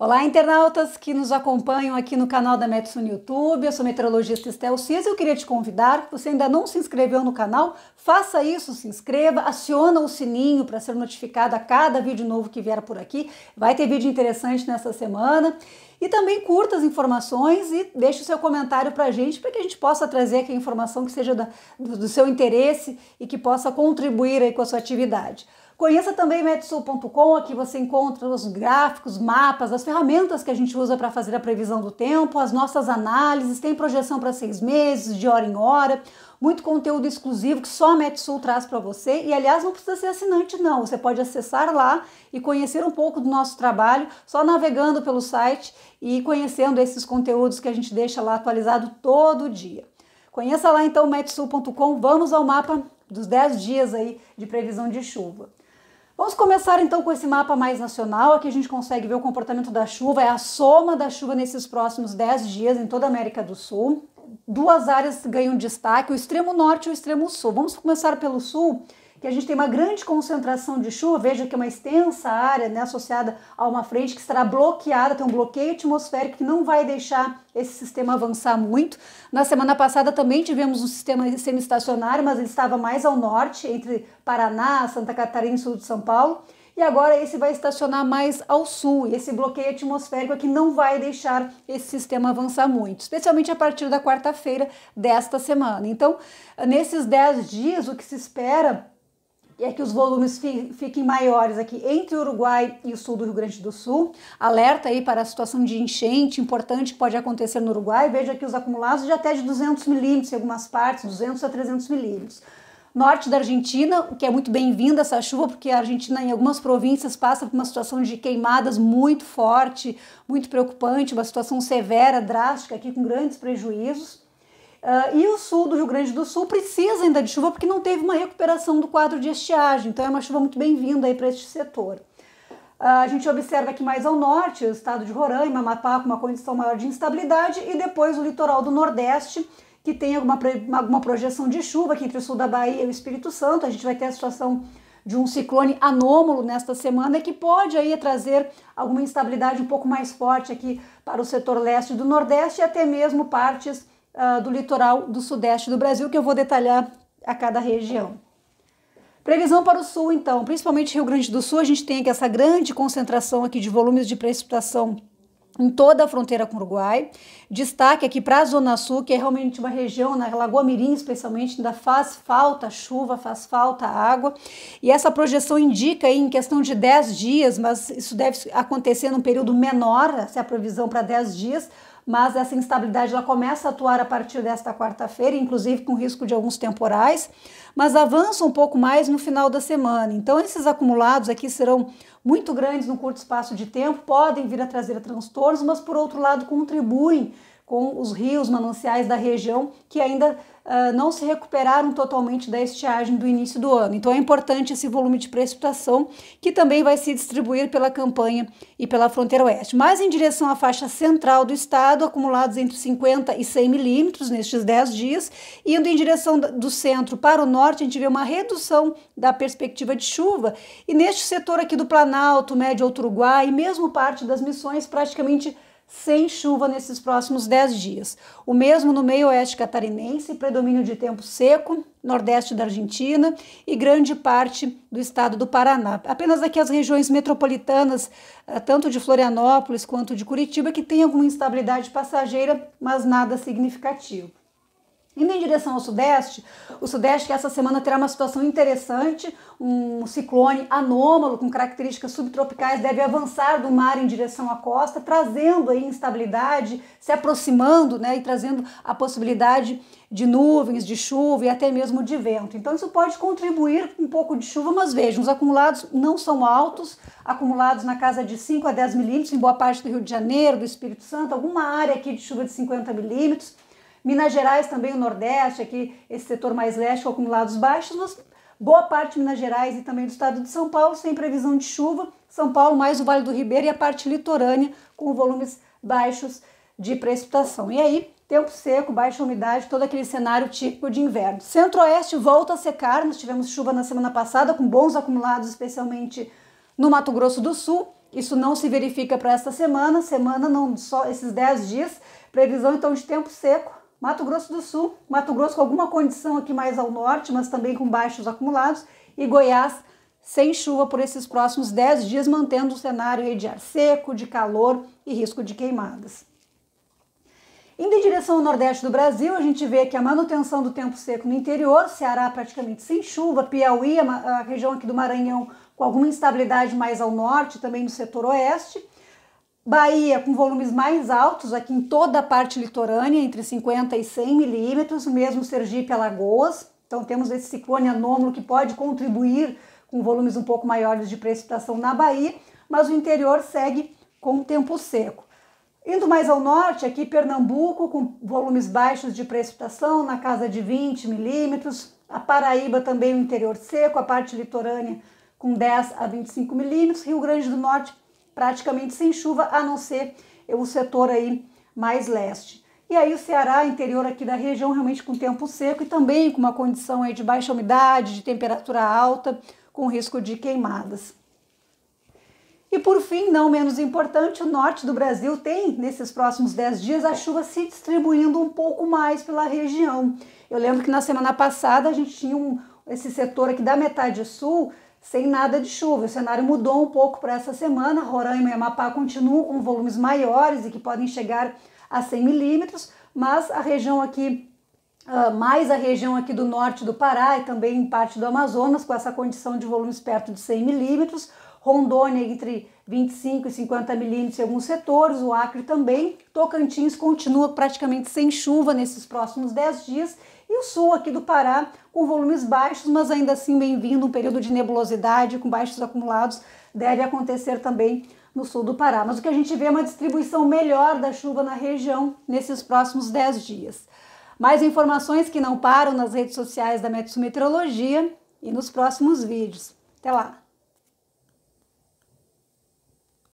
Olá, internautas que nos acompanham aqui no canal da Metsu no YouTube. Eu sou meteorologista Estel Cis e eu queria te convidar, se você ainda não se inscreveu no canal, faça isso, se inscreva, aciona o sininho para ser notificado a cada vídeo novo que vier por aqui. Vai ter vídeo interessante nessa semana. E também curta as informações e deixe o seu comentário para a gente, para que a gente possa trazer aqui a informação que seja do, do seu interesse e que possa contribuir aí com a sua atividade. Conheça também metsul.com, aqui você encontra os gráficos, mapas, as ferramentas que a gente usa para fazer a previsão do tempo, as nossas análises, tem projeção para seis meses, de hora em hora, muito conteúdo exclusivo que só a Metsul traz para você. E aliás, não precisa ser assinante, não. Você pode acessar lá e conhecer um pouco do nosso trabalho, só navegando pelo site e conhecendo esses conteúdos que a gente deixa lá atualizado todo dia. Conheça lá então metsul.com, vamos ao mapa dos 10 dias aí de previsão de chuva. Vamos começar então com esse mapa mais nacional. Aqui a gente consegue ver o comportamento da chuva, é a soma da chuva nesses próximos 10 dias em toda a América do Sul. Duas áreas ganham destaque: o extremo norte e o extremo sul. Vamos começar pelo sul que a gente tem uma grande concentração de chuva, veja que é uma extensa área né, associada a uma frente que estará bloqueada, tem um bloqueio atmosférico que não vai deixar esse sistema avançar muito. Na semana passada também tivemos um sistema semiestacionário, mas ele estava mais ao norte, entre Paraná, Santa Catarina e sul de São Paulo. E agora esse vai estacionar mais ao sul, e esse bloqueio atmosférico aqui é não vai deixar esse sistema avançar muito, especialmente a partir da quarta-feira desta semana. Então, nesses 10 dias, o que se espera e é que os volumes fi, fiquem maiores aqui entre o Uruguai e o sul do Rio Grande do Sul. Alerta aí para a situação de enchente importante que pode acontecer no Uruguai. Veja aqui os acumulados de até de 200 milímetros em algumas partes, 200 a 300 milímetros norte da Argentina, o que é muito bem-vinda essa chuva, porque a Argentina, em algumas províncias, passa por uma situação de queimadas muito forte, muito preocupante, uma situação severa, drástica, aqui com grandes prejuízos. Uh, e o sul do Rio Grande do Sul precisa ainda de chuva porque não teve uma recuperação do quadro de estiagem, então é uma chuva muito bem-vinda aí para este setor. Uh, a gente observa aqui mais ao norte, o estado de Roraima, Mapá, com uma condição maior de instabilidade, e depois o litoral do Nordeste, que tem alguma, alguma projeção de chuva aqui entre o sul da Bahia e o Espírito Santo. A gente vai ter a situação de um ciclone anômalo nesta semana que pode aí trazer alguma instabilidade um pouco mais forte aqui para o setor leste do Nordeste e até mesmo partes uh, do litoral do sudeste do Brasil, que eu vou detalhar a cada região. Previsão para o sul, então, principalmente Rio Grande do Sul, a gente tem aqui essa grande concentração aqui de volumes de precipitação em toda a fronteira com o Uruguai. Destaque aqui para a Zona Sul, que é realmente uma região, na Lagoa Mirim especialmente, ainda faz falta chuva, faz falta água. E essa projeção indica aí, em questão de 10 dias, mas isso deve acontecer num período menor, essa é a previsão para 10 dias, mas essa instabilidade ela começa a atuar a partir desta quarta-feira, inclusive com risco de alguns temporais, mas avança um pouco mais no final da semana. Então, esses acumulados aqui serão muito grandes no curto espaço de tempo, podem vir a trazer transtornos, mas por outro lado contribuem com os rios, mananciais da região que ainda uh, não se recuperaram totalmente da estiagem do início do ano. Então é importante esse volume de precipitação que também vai se distribuir pela campanha e pela fronteira oeste. Mas em direção à faixa central do estado, acumulados entre 50 e 100 milímetros nestes 10 dias, indo em direção do centro para o norte, a gente vê uma redução da perspectiva de chuva e neste setor aqui do Planalto, Médio Uruguai e mesmo parte das missões praticamente sem chuva nesses próximos 10 dias. O mesmo no meio-oeste catarinense, predomínio de tempo seco, nordeste da Argentina e grande parte do estado do Paraná. Apenas aqui as regiões metropolitanas, eh, tanto de Florianópolis quanto de Curitiba, que tem alguma instabilidade passageira, mas nada significativo. Indo em direção ao sudeste, o sudeste que essa semana terá uma situação interessante, um ciclone anômalo com características subtropicais deve avançar do mar em direção à costa, trazendo aí instabilidade, se aproximando, né, e trazendo a possibilidade de nuvens, de chuva e até mesmo de vento. Então isso pode contribuir com um pouco de chuva, mas vejam, os acumulados não são altos, acumulados na casa de 5 a 10 milímetros em boa parte do Rio de Janeiro, do Espírito Santo, alguma área aqui de chuva de 50 milímetros Minas Gerais também, o Nordeste, aqui esse setor mais leste com acumulados baixos, mas boa parte de Minas Gerais e também do estado de São Paulo sem previsão de chuva. São Paulo mais o Vale do Ribeiro e a parte litorânea com volumes baixos de precipitação. E aí, tempo seco, baixa umidade, todo aquele cenário típico de inverno. Centro-Oeste volta a secar, nós tivemos chuva na semana passada com bons acumulados, especialmente no Mato Grosso do Sul. Isso não se verifica para esta semana, semana não, só esses 10 dias. Previsão então de tempo seco, Mato Grosso do Sul, Mato Grosso com alguma condição aqui mais ao norte, mas também com baixos acumulados, e Goiás sem chuva por esses próximos 10 dias, mantendo o cenário de ar seco, de calor e risco de queimadas. Indo em direção ao nordeste do Brasil, a gente vê que a manutenção do tempo seco no interior, Ceará praticamente sem chuva, Piauí, a região aqui do Maranhão com alguma instabilidade mais ao norte, também no setor oeste, Bahia com volumes mais altos aqui em toda a parte litorânea, entre 50 e 100 milímetros, mesmo Sergipe e Alagoas. Então temos esse ciclone anômalo que pode contribuir com volumes um pouco maiores de precipitação na Bahia, mas o interior segue com tempo seco. Indo mais ao norte, aqui Pernambuco, com volumes baixos de precipitação, na casa de 20 milímetros. A Paraíba também o interior seco, a parte litorânea com 10 a 25 milímetros. Rio Grande do Norte praticamente sem chuva, a não ser é, o setor aí mais leste. E aí o Ceará, interior aqui da região, realmente com tempo seco e também com uma condição aí de baixa umidade, de temperatura alta, com risco de queimadas. E por fim, não menos importante, o norte do Brasil tem, nesses próximos 10 dias, a chuva se distribuindo um pouco mais pela região. Eu lembro que na semana passada a gente tinha um, esse setor aqui da metade sul sem nada de chuva. O cenário mudou um pouco para essa semana. Roraima e Amapá continuam com volumes maiores e que podem chegar a 100 milímetros, mas a região aqui, ah, mais a região aqui do norte do Pará e também em parte do Amazonas, com essa condição de volumes perto de 100 milímetros. Rondônia entre 25 e 50 milímetros em alguns setores, o Acre também. Tocantins continua praticamente sem chuva nesses próximos 10 dias. E o sul aqui do Pará com volumes baixos, mas ainda assim bem-vindo, um período de nebulosidade com baixos acumulados deve acontecer também no sul do Pará. Mas o que a gente vê é uma distribuição melhor da chuva na região nesses próximos 10 dias. Mais informações que não param nas redes sociais da Metsu Meteorologia e nos próximos vídeos. Até lá!